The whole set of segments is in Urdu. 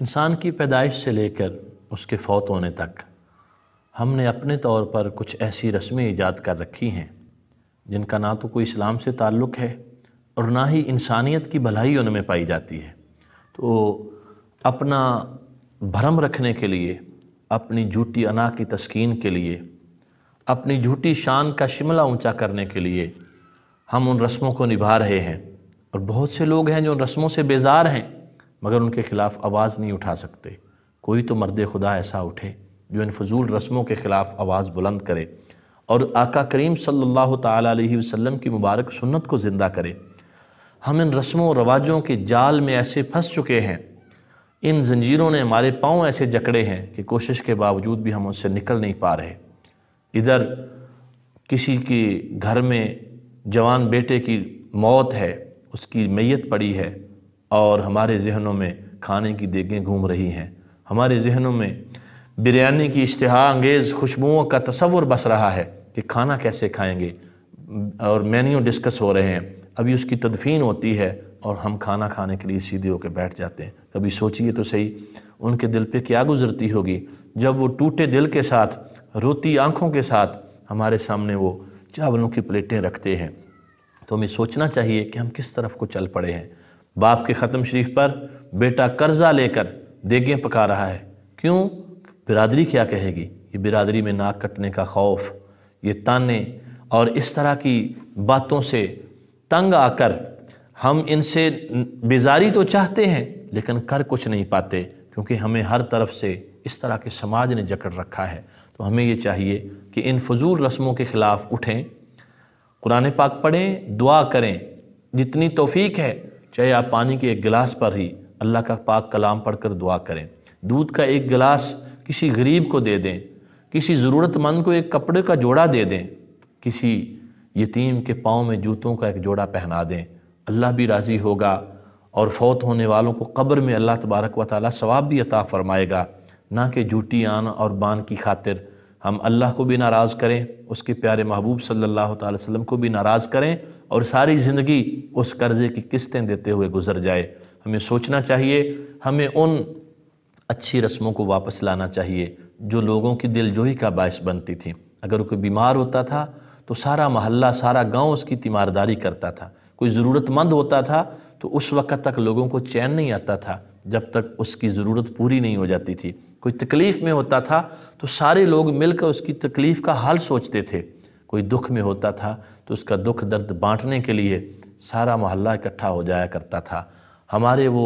انسان کی پیدائش سے لے کر اس کے فوت ہونے تک ہم نے اپنے طور پر کچھ ایسی رسمیں ایجاد کر رکھی ہیں جن کا نہ تو کوئی اسلام سے تعلق ہے اور نہ ہی انسانیت کی بھلائی ان میں پائی جاتی ہے تو اپنا بھرم رکھنے کے لیے اپنی جھوٹی انا کی تسکین کے لیے اپنی جھوٹی شان کا شملہ اونچا کرنے کے لیے ہم ان رسموں کو نبھا رہے ہیں اور بہت سے لوگ ہیں جو ان رسموں سے بیزار ہیں مگر ان کے خلاف آواز نہیں اٹھا سکتے کوئی تو مرد خدا ایسا اٹھے جو ان فضول رسموں کے خلاف آواز بلند کرے اور آقا کریم صلی اللہ تعالیٰ علیہ وسلم کی مبارک سنت کو زندہ کرے ہم ان رسموں و رواجوں کے جال میں ایسے پھنس چکے ہیں ان زنجیروں نے ہمارے پاؤں ایسے جکڑے ہیں کہ کوشش کے باوجود بھی ہم ان سے نکل نہیں پا رہے ادھر کسی کے گھر میں جوان بیٹے کی موت ہے اس کی میت پڑی ہے اور ہمارے ذہنوں میں کھانے کی دیگیں گھوم رہی ہیں ہمارے ذہنوں میں بریانی کی اشتہا انگیز خوشبوؤں کا تصور بس رہا ہے کہ کھانا کیسے کھائیں گے اور مینیو ڈسکس ہو رہے ہیں ابھی اس کی تدفین ہوتی ہے اور ہم کھانا کھانے کے لیے سیدھے ہو کے بیٹھ جاتے ہیں کبھی سوچئے تو صحیح ان کے دل پہ کیا گزرتی ہوگی جب وہ ٹوٹے دل کے ساتھ روتی آنکھوں کے ساتھ ہمارے سامنے وہ چاولوں کی پلیٹیں رکھتے ہیں تو ہمیں سوچنا چاہیے کہ ہم کس طرف کو چل پڑے ہیں باپ کے ختم شریف پر بیٹا قرضہ لے کر دیگیں پکا رہا ہے کیوں برادری کیا کہے گی یہ برادری میں ناک کٹنے کا خوف یہ تانے اور اس طرح کی باتوں سے تنگ آ کر ہم ان سے بیزاری تو چاہتے ہیں لیکن کر کچھ نہیں پاتے کیونکہ ہمیں ہر طرف سے اس طرح کے سماج نے جکڑ رکھا ہے تو ہمیں یہ چاہیے کہ ان فضول رسموں کے خلاف اٹھیں قرآن پاک پڑھیں دعا کریں جتنی توفیق ہے چاہے آپ پانی کے ایک گلاس پر ہی اللہ کا پاک کلام پڑھ کر دعا کریں دودھ کا ایک گلاس کسی غریب کو دے دیں کسی ضرورت مند کو ایک کپڑے کا جوڑا دے دیں کسی یتیم کے پاؤں میں جوتوں کا ایک جوڑا پہنا دیں اللہ بھی راضی ہوگا اور فوت ہونے والوں کو قبر میں اللہ تبارک و تعالیٰ ثواب بھی عطا فرمائے گا نہ کہ جھوٹی آن اور بان کی خاطر ہم اللہ کو بھی ناراض کریں اس کے پیارے محبوب صلی اللہ تعالی وسلم کو بھی ناراض کریں اور ساری زندگی اس قرضے کی قسطیں دیتے ہوئے گزر جائے ہمیں سوچنا چاہیے ہمیں ان اچھی رسموں کو واپس لانا چاہیے جو لوگوں کی دل جوہی کا باعث بنتی تھیں اگر کوئی بیمار ہوتا تھا تو سارا محلہ سارا گاؤں اس کی تیمارداری کرتا تھا کوئی ضرورت مند ہوتا تھا تو اس وقت تک لوگوں کو چین نہیں آتا تھا جب تک اس کی ضرورت پوری نہیں ہو جاتی تھی کوئی تکلیف میں ہوتا تھا تو سارے لوگ مل کر اس کی تکلیف کا حل سوچتے تھے کوئی دکھ میں ہوتا تھا تو اس کا دکھ درد بانٹنے کے لیے سارا محلہ اکٹھا ہو جایا کرتا تھا ہمارے وہ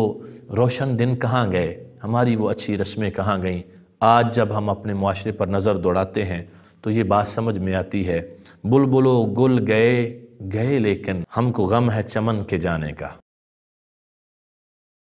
روشن دن کہاں گئے ہماری وہ اچھی رسمیں کہاں گئیں آج جب ہم اپنے معاشرے پر نظر دوڑاتے ہیں تو یہ بات سمجھ میں آتی ہے بل بلو گل گئے گئے لیکن ہم کو غم ہے چمن کے جانے کا